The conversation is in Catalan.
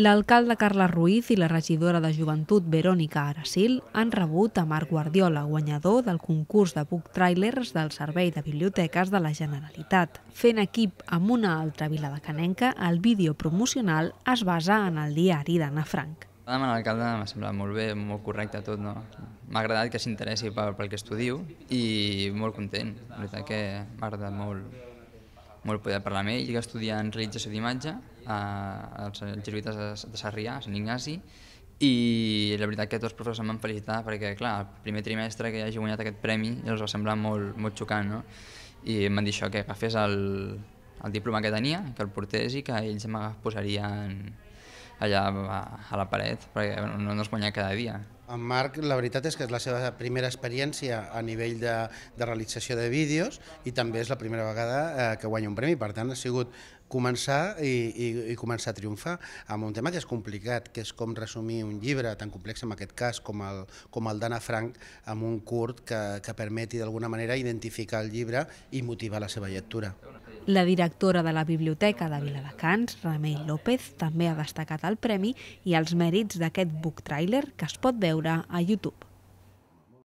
L'alcalde Carles Ruiz i la regidora de Joventut Verònica Aracil han rebut a Marc Guardiola, guanyador del concurs de book trailers del Servei de Biblioteques de la Generalitat. Fent equip amb una altra vila de Canenca, el vídeo promocional es basa en el diari d'Anna Frank. Amb l'alcalde m'ha semblat molt bé, molt correcte tot. No? M'ha agradat que s'interessi pel, pel que estudiu i molt content. La veritat que m'ha agradat molt molt poder parlar amb ell, que estudia en realització d'imatge als jesuïtes de Sarrià, a Sant Ignasi, i la veritat que tots els professors em van felicitar perquè, clar, el primer trimestre que hagi guanyat aquest premi ja els va semblar molt, molt xocant, no? I em van dir això, que agafés el, el diploma que tenia, que el portés i que ells em posarien allà a la paret, perquè bueno, no, no es guanya cada dia. En Marc, la veritat és que és la seva primera experiència a nivell de, de realització de vídeos i també és la primera vegada eh, que guanya un premi, per tant ha sigut començar i, i, i començar a triomfar amb un tema que és complicat, que és com resumir un llibre tan complex, en aquest cas, com el, com el d'Anna Frank, amb un curt que, que permeti d'alguna manera identificar el llibre i motivar la seva lectura. La directora de la Biblioteca de Viladecans, Remei López, també ha destacat el premi i els mèrits d'aquest book trailer que es pot veure a YouTube.